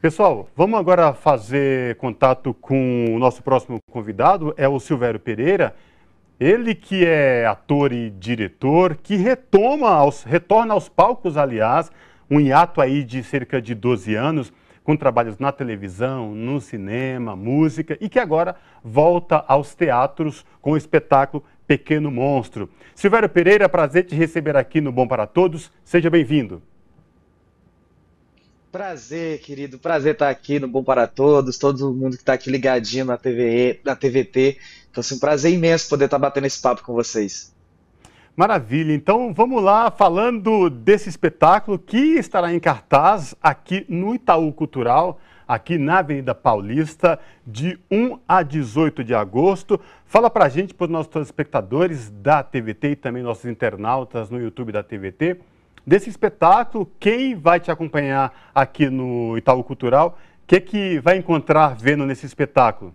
Pessoal, vamos agora fazer contato com o nosso próximo convidado, é o Silvério Pereira. Ele que é ator e diretor, que retoma aos, retorna aos palcos, aliás, um hiato aí de cerca de 12 anos, com trabalhos na televisão, no cinema, música, e que agora volta aos teatros com o espetáculo Pequeno Monstro. Silvério Pereira, prazer te receber aqui no Bom para Todos. Seja bem-vindo. Prazer, querido. Prazer estar aqui no Bom para Todos, todo mundo que está aqui ligadinho na TVE, na TVT. Então, assim, um prazer imenso poder estar batendo esse papo com vocês. Maravilha. Então, vamos lá falando desse espetáculo que estará em cartaz aqui no Itaú Cultural, aqui na Avenida Paulista, de 1 a 18 de agosto. Fala pra gente, para os nossos telespectadores da TVT e também nossos internautas no YouTube da TVT desse espetáculo, quem vai te acompanhar aqui no Itaú Cultural, o que, que vai encontrar vendo nesse espetáculo?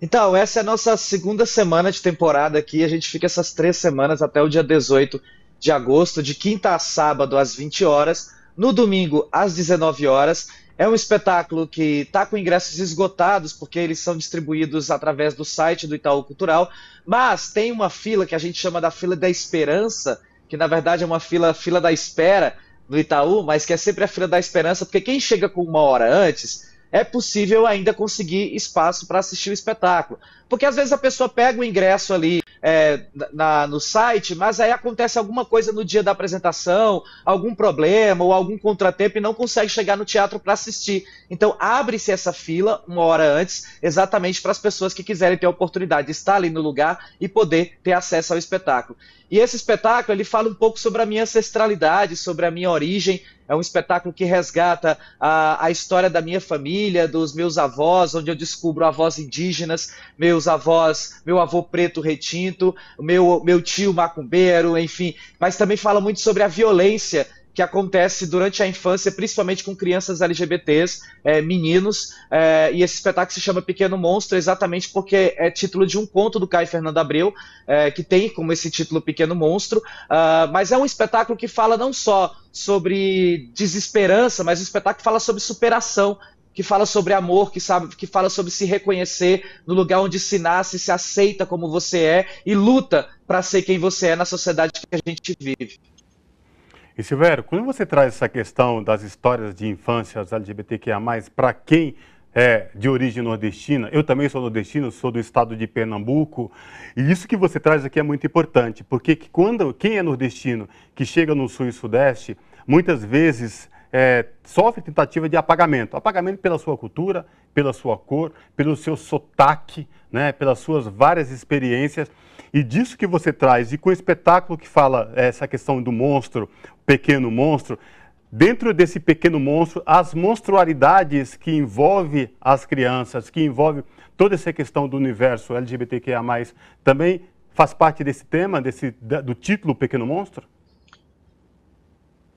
Então, essa é a nossa segunda semana de temporada aqui. A gente fica essas três semanas até o dia 18 de agosto, de quinta a sábado às 20 horas, no domingo às 19 horas. É um espetáculo que está com ingressos esgotados, porque eles são distribuídos através do site do Itaú Cultural, mas tem uma fila que a gente chama da fila da esperança, que na verdade é uma fila, fila da espera no Itaú, mas que é sempre a fila da esperança, porque quem chega com uma hora antes é possível ainda conseguir espaço para assistir o espetáculo. Porque às vezes a pessoa pega o ingresso ali é, na, no site, mas aí acontece alguma coisa no dia da apresentação, algum problema ou algum contratempo e não consegue chegar no teatro para assistir. Então abre-se essa fila uma hora antes, exatamente para as pessoas que quiserem ter a oportunidade de estar ali no lugar e poder ter acesso ao espetáculo. E esse espetáculo ele fala um pouco sobre a minha ancestralidade, sobre a minha origem é um espetáculo que resgata a, a história da minha família, dos meus avós, onde eu descubro avós indígenas, meus avós, meu avô preto retinto, meu, meu tio macumbeiro, enfim. Mas também fala muito sobre a violência que acontece durante a infância, principalmente com crianças LGBTs, é, meninos, é, e esse espetáculo se chama Pequeno Monstro, exatamente porque é título de um conto do Caio Fernando Abreu, é, que tem como esse título Pequeno Monstro, uh, mas é um espetáculo que fala não só sobre desesperança, mas o um espetáculo fala sobre superação, que fala sobre amor, que, sabe, que fala sobre se reconhecer no lugar onde se nasce, se aceita como você é e luta para ser quem você é na sociedade que a gente vive. E Silvério, quando você traz essa questão das histórias de infâncias LGBTQIA, para quem é de origem nordestina, eu também sou nordestino, sou do estado de Pernambuco, e isso que você traz aqui é muito importante, porque quando quem é nordestino que chega no sul e sudeste, muitas vezes é, sofre tentativa de apagamento. Apagamento pela sua cultura, pela sua cor, pelo seu sotaque, né, pelas suas várias experiências. E disso que você traz, e com o espetáculo que fala essa questão do monstro, pequeno monstro, dentro desse pequeno monstro, as monstrualidades que envolve as crianças, que envolve toda essa questão do universo LGBTQIA+, também faz parte desse tema, desse, do título Pequeno Monstro?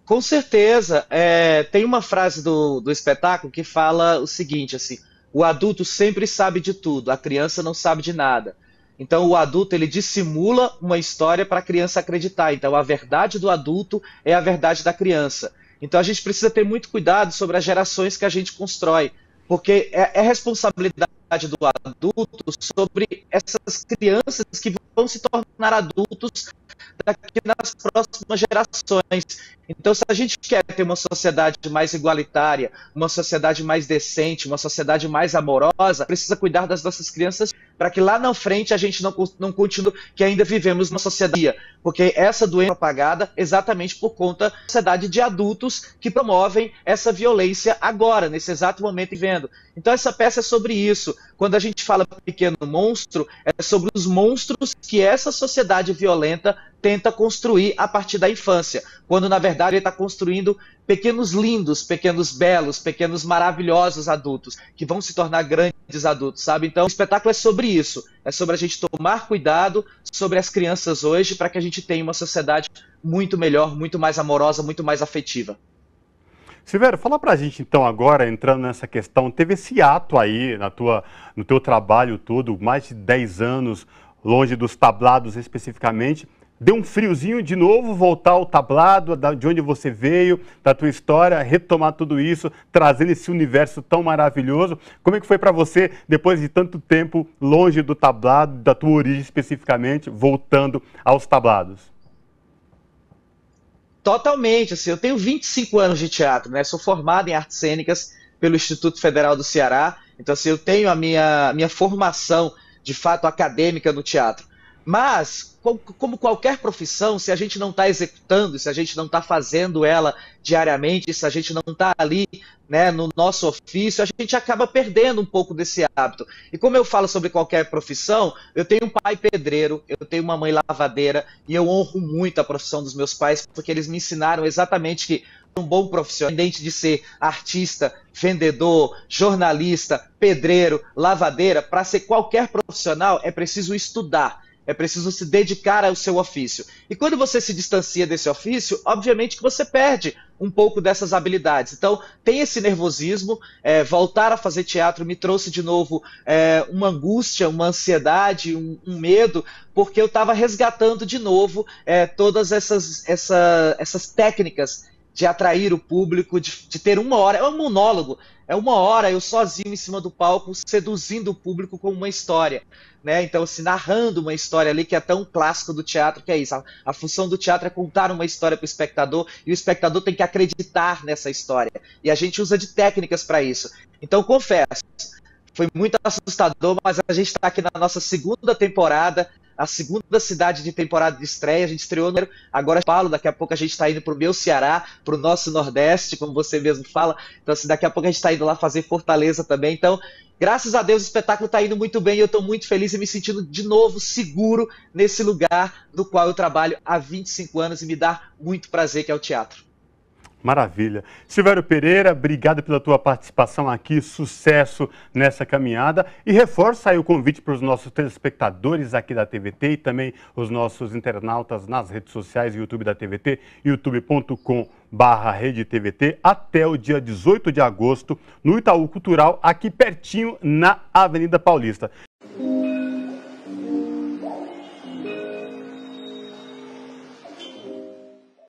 Com certeza. É, tem uma frase do, do espetáculo que fala o seguinte, assim, o adulto sempre sabe de tudo, a criança não sabe de nada. Então o adulto ele dissimula uma história para a criança acreditar. Então a verdade do adulto é a verdade da criança. Então a gente precisa ter muito cuidado sobre as gerações que a gente constrói, porque é, é responsabilidade do adulto sobre essas crianças que vão se tornar adultos daqui nas próximas gerações. Então, se a gente quer ter uma sociedade mais igualitária, uma sociedade mais decente, uma sociedade mais amorosa, precisa cuidar das nossas crianças para que lá na frente a gente não, não continue, que ainda vivemos uma sociedade, porque essa doença é exatamente por conta da sociedade de adultos que promovem essa violência agora, nesse exato momento vendo. Então essa peça é sobre isso. Quando a gente fala pequeno monstro, é sobre os monstros que essa sociedade violenta tenta construir a partir da infância, quando na verdade ele está construindo pequenos lindos, pequenos belos, pequenos maravilhosos adultos, que vão se tornar grandes adultos, sabe? Então, o espetáculo é sobre isso, é sobre a gente tomar cuidado sobre as crianças hoje, para que a gente tenha uma sociedade muito melhor, muito mais amorosa, muito mais afetiva. Silveira, fala pra gente então agora, entrando nessa questão, teve esse ato aí na tua, no teu trabalho todo, mais de 10 anos longe dos tablados especificamente, deu um friozinho de novo, voltar ao tablado, de onde você veio, da tua história, retomar tudo isso, trazendo esse universo tão maravilhoso. Como é que foi para você, depois de tanto tempo longe do tablado, da tua origem especificamente, voltando aos tablados? Totalmente, assim, eu tenho 25 anos de teatro, né? Sou formado em artes cênicas pelo Instituto Federal do Ceará, então assim, eu tenho a minha, minha formação de fato acadêmica no teatro. Mas, como qualquer profissão, se a gente não está executando, se a gente não está fazendo ela diariamente, se a gente não está ali né, no nosso ofício, a gente acaba perdendo um pouco desse hábito. E como eu falo sobre qualquer profissão, eu tenho um pai pedreiro, eu tenho uma mãe lavadeira, e eu honro muito a profissão dos meus pais, porque eles me ensinaram exatamente que um bom profissional, independente de ser artista, vendedor, jornalista, pedreiro, lavadeira, para ser qualquer profissional é preciso estudar é preciso se dedicar ao seu ofício. E quando você se distancia desse ofício, obviamente que você perde um pouco dessas habilidades. Então, tem esse nervosismo. É, voltar a fazer teatro me trouxe de novo é, uma angústia, uma ansiedade, um, um medo, porque eu estava resgatando de novo é, todas essas, essa, essas técnicas de atrair o público, de, de, ter uma hora. É um monólogo. É uma hora eu sozinho em cima do palco, seduzindo o público com uma história. Né? Então, se assim, narrando uma história ali que é tão clássico do teatro, que é isso. A, a função do teatro é contar uma história para o espectador e o espectador tem que acreditar nessa história. E a gente usa de técnicas para isso. Então, confesso, foi muito assustador, mas a gente está aqui na nossa segunda temporada a segunda cidade de temporada de estreia. A gente estreou no agora falo, daqui a pouco a gente está indo para o meu Ceará, para o nosso Nordeste, como você mesmo fala. Então, assim, daqui a pouco a gente está indo lá fazer Fortaleza também. Então, graças a Deus o espetáculo está indo muito bem e eu estou muito feliz e me sentindo de novo seguro nesse lugar no qual eu trabalho há 25 anos e me dá muito prazer, que é o teatro. Maravilha. Silvério Pereira, obrigado pela tua participação aqui, sucesso nessa caminhada. E reforça aí o convite para os nossos telespectadores aqui da TVT e também os nossos internautas nas redes sociais, YouTube da TVT, youtube.com barra Rede TVT, até o dia 18 de agosto, no Itaú Cultural, aqui pertinho na Avenida Paulista.